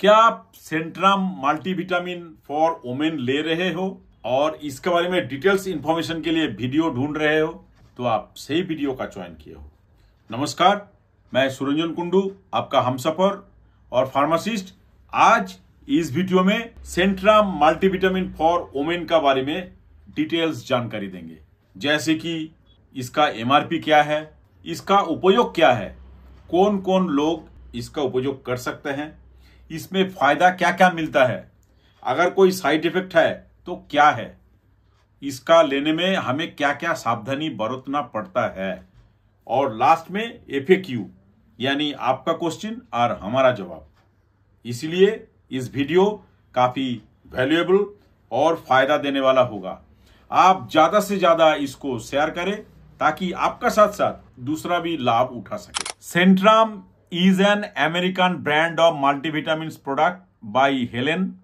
क्या आप सेंट्राम multivitamin for women ले रहे हो और इसके बारे में डिटेल्स इंफॉर्मेशन के लिए वीडियो ढूंढ रहे हो तो आप सही वीडियो का चयन किए हो नमस्कार मैं सुरंजन कुंडू आपका हमसफर और फार्मासिस्ट आज इस वीडियो में सेंट्राम मल्टीविटामिन फॉर वोमेन का बारे में डिटेल्स जानकारी देंगे जैसे कि इसका एम क्या है इसका उपयोग क्या है कौन कौन लोग इसका उपयोग कर सकते हैं इसमें फायदा क्या क्या मिलता है अगर कोई साइड इफेक्ट है तो क्या है इसका लेने में हमें क्या क्या सावधानी बरतना पड़ता है और लास्ट में एफ यानी आपका क्वेश्चन और हमारा जवाब इसलिए इस वीडियो काफ़ी वैल्यूएबल और फायदा देने वाला होगा आप ज़्यादा से ज़्यादा इसको शेयर करें ताकि आपका साथ साथ दूसरा भी लाभ उठा सके सेंट्राम is an American brand of multivitamins product by Helen.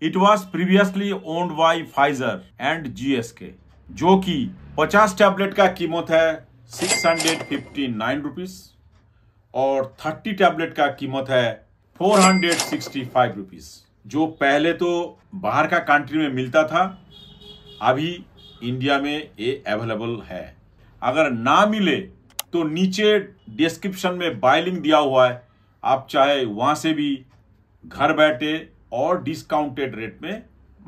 It was previously owned by Pfizer and GSK, जो कि 50 टैबलेट का कीमत है 659 हंड्रेड रुपीस और 30 टैबलेट का कीमत है 465 हंड्रेड रुपीस जो पहले तो बाहर का कंट्री में मिलता था अभी इंडिया में ये अवेलेबल है अगर ना मिले तो नीचे डिस्क्रिप्शन में बाय लिंक दिया हुआ है आप चाहे वहां से भी घर बैठे और डिस्काउंटेड रेट में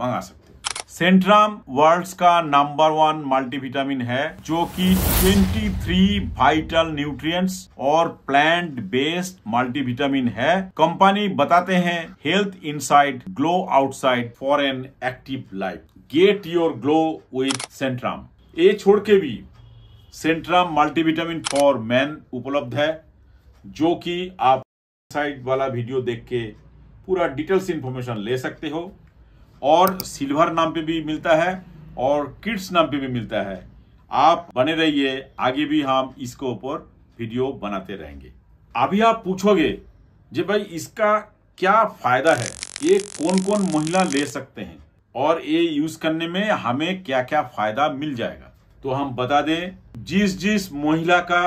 मंगा सकते हैं सेंट्राम वर्ल्ड्स का नंबर वन मल्टीविटामिन है जो कि 23 वाइटल न्यूट्रिएंट्स और प्लांट बेस्ड मल्टीविटामिन है कंपनी बताते हैं health inside glow outside for an active life get your glow with Centrum ये छोड़ के भी सेंट्राम मल्टीविटामिन फॉर मैन उपलब्ध है जो कि आप साइड वाला वीडियो देख के पूरा डिटेल्स इंफॉर्मेशन ले सकते हो और सिल्वर नाम पे भी मिलता है और किड्स नाम पे भी मिलता है आप बने रहिए आगे भी हम इसके ऊपर वीडियो बनाते रहेंगे अभी आप पूछोगे जी भाई इसका क्या फायदा है ये कौन कौन महिला ले सकते हैं और ये यूज करने में हमें क्या क्या फायदा मिल जाएगा तो हम बता दें जिस जिस महिला का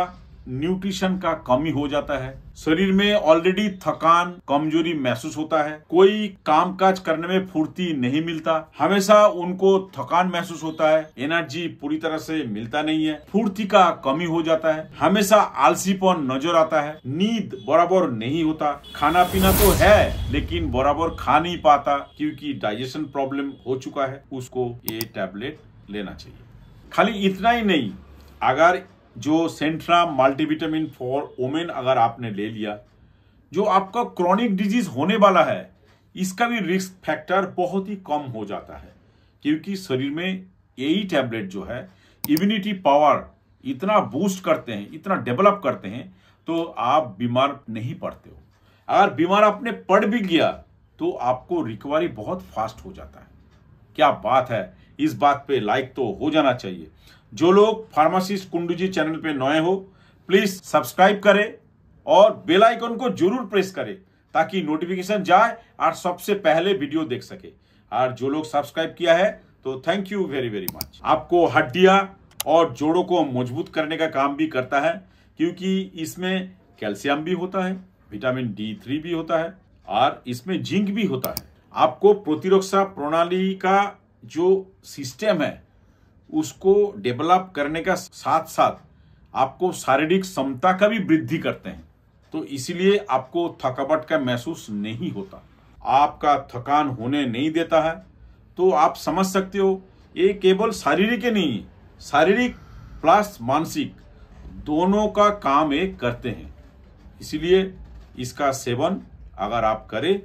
न्यूट्रिशन का कमी हो जाता है शरीर में ऑलरेडी थकान कमजोरी महसूस होता है कोई कामकाज करने में फुर्ती नहीं मिलता हमेशा उनको थकान महसूस होता है एनर्जी पूरी तरह से मिलता नहीं है फुर्ती का कमी हो जाता है हमेशा आलसीपन नजर आता है नींद बराबर नहीं होता खाना पीना तो है लेकिन बराबर खा नहीं पाता क्योंकि डाइजेशन प्रॉब्लम हो चुका है उसको ये टैबलेट लेना चाहिए खाली इतना ही नहीं अगर जो सेंट्रा मल्टीविटामिन फॉर ओमेन अगर आपने ले लिया जो आपका क्रॉनिक डिजीज होने वाला है इसका भी रिस्क फैक्टर बहुत ही कम हो जाता है क्योंकि शरीर में यही टैबलेट जो है इम्यूनिटी पावर इतना बूस्ट करते हैं इतना डेवलप करते हैं तो आप बीमार नहीं पड़ते हो अगर बीमार आपने पड़ भी गया तो आपको रिकवरी बहुत फास्ट हो जाता है क्या बात है इस बात पे लाइक तो हो जाना चाहिए जो लोग फार्मासिस्ट कुंडू जी चैनल पे नए हो प्लीज सब्सक्राइब करें और बेल आइकन को जरूर प्रेस करें ताकि नोटिफिकेशन जाए और सबसे पहले वीडियो देख सके और जो लोग सब्सक्राइब किया है तो thank you very very much आपको हड्डियां और जोड़ों को मजबूत करने का काम भी करता है क्योंकि इसमें कैल्शियम भी होता है विटामिन डी थ्री भी होता है और इसमें जिंक भी होता है आपको प्रतिरक्षा प्रणाली का जो सिस्टम है उसको डेवलप करने का साथ साथ आपको शारीरिक क्षमता का भी वृद्धि करते हैं तो इसलिए आपको थकावट का महसूस नहीं होता आपका थकान होने नहीं देता है तो आप समझ सकते हो ये केवल शारीरिक ही नहीं शारीरिक प्लस मानसिक दोनों का काम ये करते हैं इसलिए इसका सेवन अगर आप करें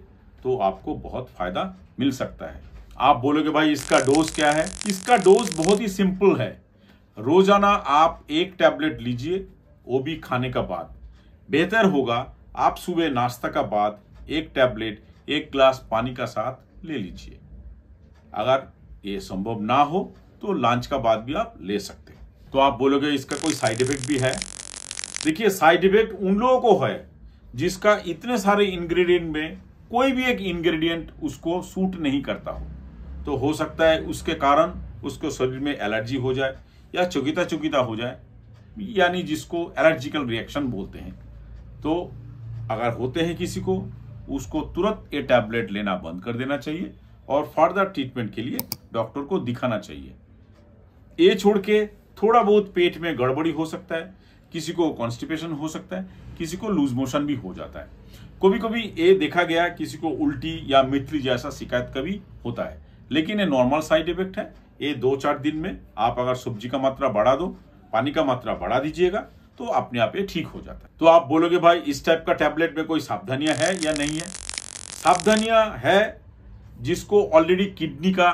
तो आपको बहुत फायदा मिल सकता है आप बोलोगे भाई इसका डोज क्या है इसका डोज बहुत ही सिंपल है रोजाना आप एक टैबलेट लीजिए वो भी खाने का बाद बेहतर होगा आप सुबह नाश्ता का बाद एक टैबलेट एक ग्लास पानी का साथ ले लीजिए अगर ये संभव ना हो तो लंच का बाद भी आप ले सकते हैं तो आप बोलोगे इसका कोई साइड इफेक्ट भी है देखिए साइड इफेक्ट उन लोगों को है जिसका इतने सारे इंग्रेडिएंट में कोई भी एक इंग्रेडिएंट उसको सूट नहीं करता हो तो हो सकता है उसके कारण उसको शरीर में एलर्जी हो जाए या चुकीता चुकीता हो जाए यानी जिसको एलर्जिकल रिएक्शन बोलते हैं तो अगर होते हैं किसी को उसको तुरंत ये टैबलेट लेना बंद कर देना चाहिए और फर्दर ट्रीटमेंट के लिए डॉक्टर को दिखाना चाहिए ये छोड़ के थोड़ा बहुत पेट में गड़बड़ी हो सकता है किसी को कॉन्स्टिपेशन हो सकता है किसी को लूज मोशन भी हो जाता है कभी कभी ये देखा गया किसी को उल्टी या मिथली जैसा शिकायत कभी होता है लेकिन ये नॉर्मल साइड इफेक्ट है ये दो चार दिन में आप अगर सब्जी का मात्रा बढ़ा दो पानी का मात्रा बढ़ा दीजिएगा तो अपने आप ये ठीक हो जाता है तो आप बोलोगे भाई इस टाइप का टैबलेट में कोई सावधानियां है या नहीं है सावधानियां है जिसको ऑलरेडी किडनी का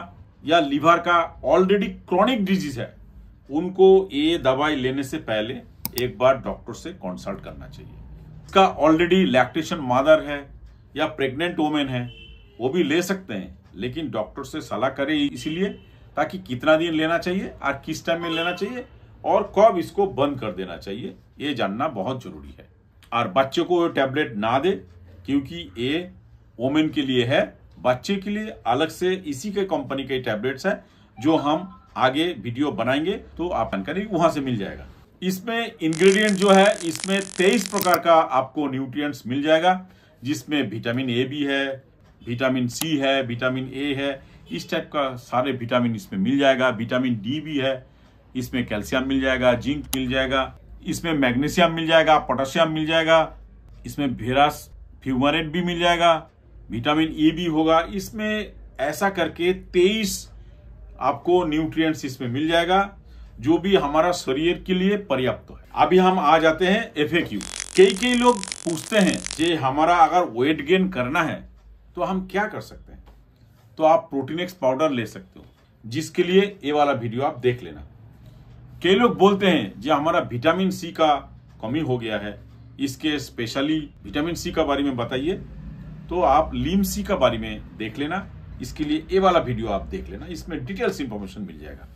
या लिवर का ऑलरेडी क्रॉनिक डिजीज है उनको ये दवाई लेने से पहले एक बार डॉक्टर से कंसल्ट करना चाहिए इसका ऑलरेडी लैक्टेशन मादर है या प्रेग्नेंट वोमेन है वो भी ले सकते हैं लेकिन डॉक्टर से सलाह करें इसीलिए ताकि कितना दिन लेना चाहिए और किस टाइम में लेना चाहिए और कब इसको बंद कर देना चाहिए ये जानना बहुत जरूरी है और बच्चे को टैबलेट ना दे क्योंकि ये वोमेन के लिए है बच्चे के लिए अलग से इसी के कंपनी के टैबलेट्स हैं जो हम आगे वीडियो बनाएंगे तो आप जानकारी वहां से मिल जाएगा इसमें इंग्रेडिएंट जो है इसमें 23 प्रकार का आपको न्यूट्रिएंट्स मिल जाएगा जिसमें विटामिन ए भी है विटामिन सी है विटामिन ए है इस टाइप का सारे विटामिन इसमें मिल जाएगा विटामिन डी भी है इसमें कैल्शियम मिल जाएगा जिंक मिल जाएगा इसमें मैग्नीशियम मिल जाएगा पोटेशियम मिल जाएगा इसमें भेरास फ्यूमरेट भी मिल जाएगा विटामिन ई e भी होगा इसमें ऐसा करके तेईस आपको न्यूट्रिएंट्स इसमें मिल जाएगा जो भी हमारा शरीर के लिए पर्याप्त है अभी हम आ जाते हैं एफ कई कई लोग पूछते हैं कि हमारा अगर वेट गेन करना है तो हम क्या कर सकते हैं तो आप प्रोटीनेक्स पाउडर ले सकते हो जिसके लिए ये वाला वीडियो आप देख लेना कई लोग बोलते हैं जी हमारा विटामिन सी का कमी हो गया है इसके स्पेशली विटामिन सी का बारे में बताइए तो आप लीम सी का बारे में देख लेना इसके लिए ये वाला वीडियो आप देख लेना इसमें डिटेल्स इंफॉर्मेशन मिल जाएगा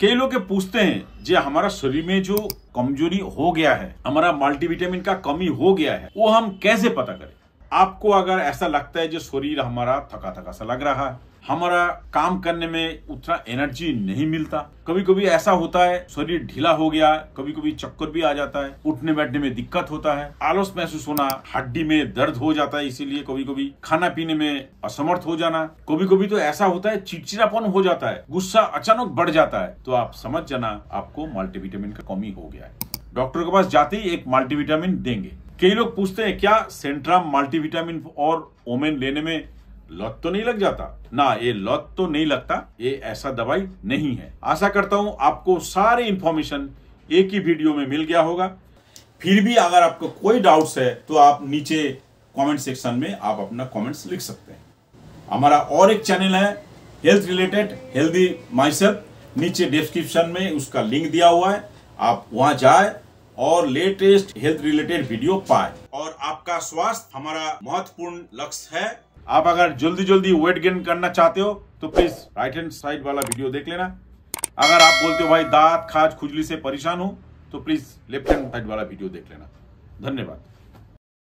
कई लोग पूछते हैं जी हमारा शरीर में जो कमजोरी हो गया है हमारा मल्टीविटामिन का कमी हो गया है वो हम कैसे पता करें आपको अगर ऐसा लगता है जो शरीर हमारा थका थका सा लग रहा है हमारा काम करने में उतना एनर्जी नहीं मिलता कभी कभी ऐसा होता है शरीर ढीला हो गया कभी कभी चक्कर भी आ जाता है उठने बैठने में दिक्कत होता है आलस महसूस होना हड्डी में दर्द हो जाता है इसीलिए कभी कभी खाना पीने में असमर्थ हो जाना कभी कभी तो ऐसा होता है चिड़चिड़ापन हो जाता है गुस्सा अचानक बढ़ जाता है तो आप समझ जाना आपको मल्टीविटामिन का कमी हो गया है डॉक्टर के पास जाते ही एक मल्टीविटामिन देंगे कई लोग पूछते हैं क्या सेंट्राम मल्टीविटामिन और ओमेन लेने में लत तो नहीं लग जाता ना ये लत तो नहीं लगता ये ऐसा दवाई नहीं है आशा करता हूं आपको सारी इंफॉर्मेशन एक ही वीडियो में मिल गया होगा फिर भी अगर आपको कोई डाउट्स है तो आप नीचे कमेंट सेक्शन में आप अपना कमेंट्स लिख सकते हैं हमारा और एक चैनल है हेल्थ रिलेटेड हेल्दी माइसेप नीचे डिस्क्रिप्शन में उसका लिंक दिया हुआ है आप वहां जाए और लेटेस्ट हेल्थ रिलेटेड वीडियो पाए और आपका स्वास्थ्य हमारा महत्वपूर्ण लक्ष्य है आप अगर जल्दी जल्दी वेट गेन करना चाहते हो तो प्लीज राइट हैंड साइड वाला वीडियो देख लेना अगर आप बोलते हो भाई दांत खाज खुजली से परेशान हो तो प्लीज लेफ्ट हैंड साइड वाला वीडियो देख लेना धन्यवाद